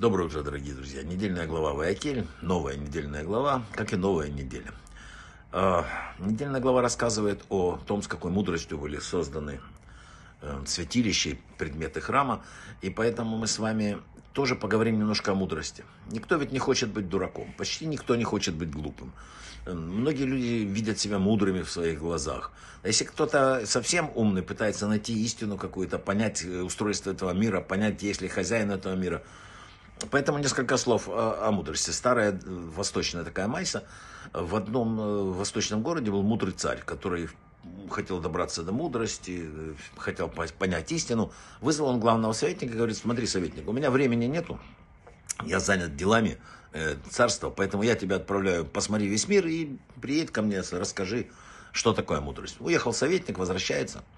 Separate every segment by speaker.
Speaker 1: Доброе утро, дорогие друзья. Недельная глава Ваякель, новая недельная глава, как и новая неделя. Э, недельная глава рассказывает о том, с какой мудростью были созданы э, святилища и предметы храма. И поэтому мы с вами тоже поговорим немножко о мудрости. Никто ведь не хочет быть дураком, почти никто не хочет быть глупым. Э, многие люди видят себя мудрыми в своих глазах. А если кто-то совсем умный пытается найти истину какую-то, понять э, устройство этого мира, понять, есть ли хозяин этого мира – Поэтому несколько слов о, о мудрости. Старая э, восточная такая майса. В одном э, восточном городе был мудрый царь, который хотел добраться до мудрости, э, хотел понять истину. Вызвал он главного советника и говорит, смотри, советник, у меня времени нету, я занят делами э, царства, поэтому я тебя отправляю, посмотри весь мир и приедь ко мне, расскажи, что такое мудрость. Уехал советник, возвращается –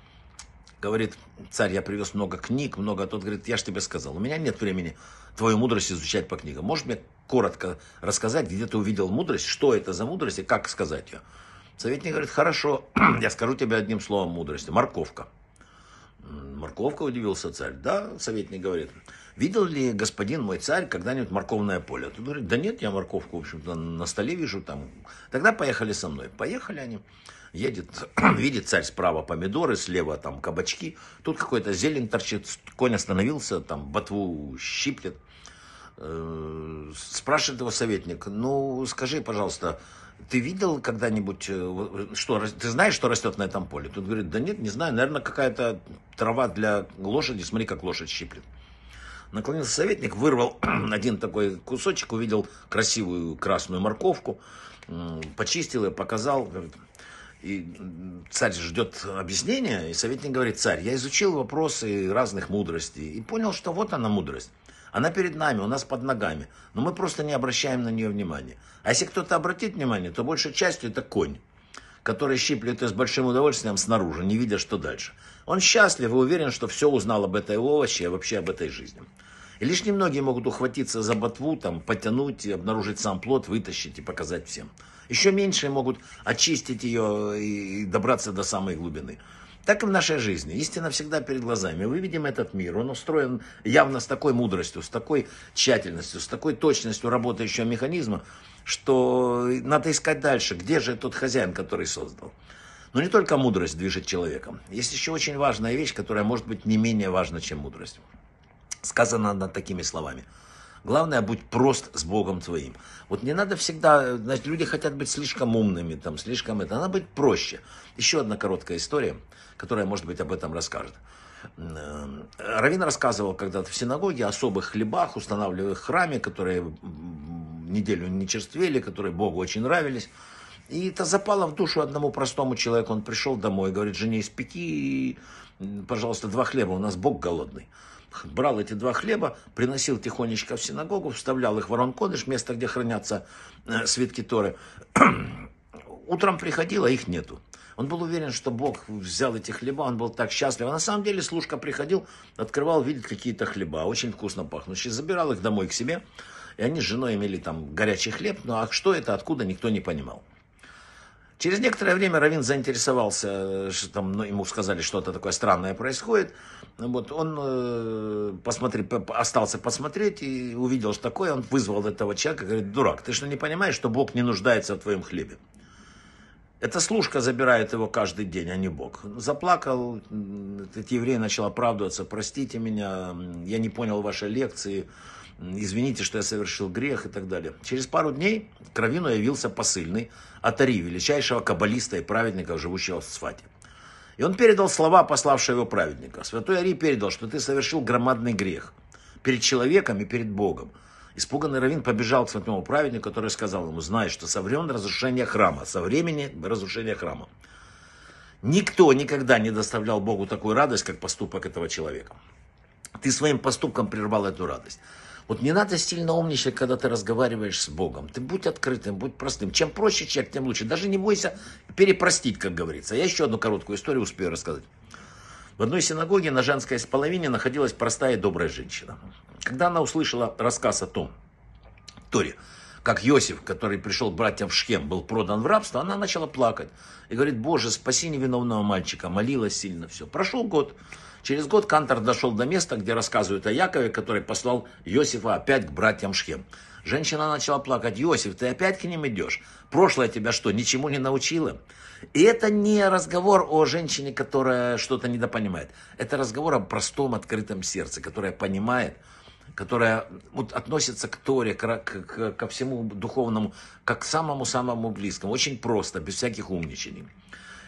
Speaker 1: говорит, царь, я привез много книг, много, тот говорит, я же тебе сказал, у меня нет времени твою мудрость изучать по книгам. Можешь мне коротко рассказать, где ты увидел мудрость, что это за мудрость и как сказать ее? Советник говорит, хорошо, я скажу тебе одним словом мудрости, морковка. Морковка, удивился царь. Да, советник говорит, видел ли господин мой царь когда-нибудь морковное поле? Тут говорит, да нет, я морковку, в общем-то, на столе вижу там. Тогда поехали со мной. Поехали они. Едет, видит царь справа помидоры, слева там кабачки. Тут какой-то зелень торчит, конь остановился, там ботву щиплет. Э, спрашивает его советник, ну скажи, пожалуйста, ты видел когда-нибудь, э, что, ты знаешь, что растет на этом поле? Тут говорит, да нет, не знаю, наверное, какая-то трава для лошади, смотри, как лошадь щиплет. Наклонился советник, вырвал один такой кусочек, увидел красивую красную морковку, почистил ее, показал. и царь ждет объяснения, и советник говорит, царь, я изучил вопросы разных мудростей и понял, что вот она мудрость. Она перед нами, у нас под ногами, но мы просто не обращаем на нее внимания. А если кто-то обратит внимание, то большей частью это конь который щиплет и с большим удовольствием снаружи, не видя, что дальше. Он счастлив и уверен, что все узнал об этой овощи и вообще об этой жизни. И лишь немногие могут ухватиться за ботву, там, потянуть, обнаружить сам плод, вытащить и показать всем. Еще меньшие могут очистить ее и добраться до самой глубины. Так и в нашей жизни. Истина всегда перед глазами. Мы видим этот мир. Он устроен явно с такой мудростью, с такой тщательностью, с такой точностью работающего механизма, что надо искать дальше, где же тот хозяин, который создал. Но не только мудрость движет человеком. Есть еще очень важная вещь, которая может быть не менее важна, чем мудрость. Сказано она такими словами. Главное, будь прост с Богом твоим. Вот не надо всегда, значит, люди хотят быть слишком умными, там, слишком это. Надо быть проще. Еще одна короткая история, которая, может быть, об этом расскажет. Равин рассказывал когда-то в синагоге о особых хлебах, устанавливаемых в храме, которые неделю не черствели, которые Богу очень нравились. И это запало в душу одному простому человеку. Он пришел домой, говорит, жене испеки, пожалуйста, два хлеба, у нас Бог голодный. Брал эти два хлеба, приносил тихонечко в синагогу, вставлял их в Арон Кодыш, место, где хранятся э, свитки Торы. Утром приходил, а их нету. Он был уверен, что Бог взял эти хлеба, он был так счастлив. А на самом деле служка приходил, открывал, видит какие-то хлеба, очень вкусно пахнущие, забирал их домой к себе, и они с женой имели там горячий хлеб, ну а что это, откуда, никто не понимал. Через некоторое время Равин заинтересовался, э, что там ну, ему сказали, что-то такое странное происходит. Ну, вот он э, посмотри, остался посмотреть и увидел, что такое. Он вызвал этого человека, и говорит, дурак, ты что не понимаешь, что Бог не нуждается в твоем хлебе? Эта служка забирает его каждый день, а не Бог. Заплакал, этот еврей начал оправдываться, простите меня, я не понял вашей лекции извините, что я совершил грех и так далее. Через пару дней к Равину явился посыльный Атари, величайшего каббалиста и праведника, живущего в Сфате. И он передал слова пославшего его праведника. Святой Ари передал, что ты совершил громадный грех перед человеком и перед Богом. Испуганный Равин побежал к святому праведнику, который сказал ему, знай, что со времен разрушения храма, со времени разрушения храма. Никто никогда не доставлял Богу такую радость, как поступок этого человека. Ты своим поступком прервал эту радость. Вот не надо сильно умничать, когда ты разговариваешь с Богом. Ты будь открытым, будь простым. Чем проще человек, тем лучше. Даже не бойся перепростить, как говорится. Я еще одну короткую историю успею рассказать. В одной синагоге на женской половине находилась простая и добрая женщина. Когда она услышала рассказ о том, Торе, как Иосиф, который пришел братьям в Шхем, был продан в рабство, она начала плакать. И говорит, боже, спаси невиновного мальчика. Молилась сильно, все. Прошел год. Через год Кантор дошел до места, где рассказывают о Якове, который послал Иосифа опять к братьям Шхем. Женщина начала плакать. Иосиф, ты опять к ним идешь? Прошлое тебя что, ничему не научило? И это не разговор о женщине, которая что-то недопонимает. Это разговор о простом, открытом сердце, которое понимает, которая вот, относится к Торе, к, к, к, ко всему духовному, как к самому-самому близкому. Очень просто, без всяких умничаний.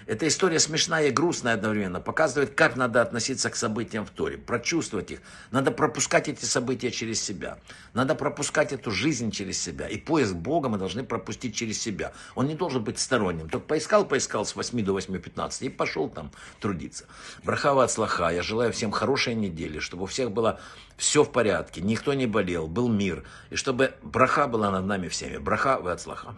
Speaker 1: Эта история смешная и грустная одновременно. Показывает, как надо относиться к событиям в Торе. Прочувствовать их. Надо пропускать эти события через себя. Надо пропускать эту жизнь через себя. И поиск Бога мы должны пропустить через себя. Он не должен быть сторонним. Только поискал, поискал с 8 до 8.15 и пошел там трудиться. Брахава от слаха. Я желаю всем хорошей недели, чтобы у всех было все в порядке, никто не болел, был мир. И чтобы браха была над нами всеми. Браха вы от слаха.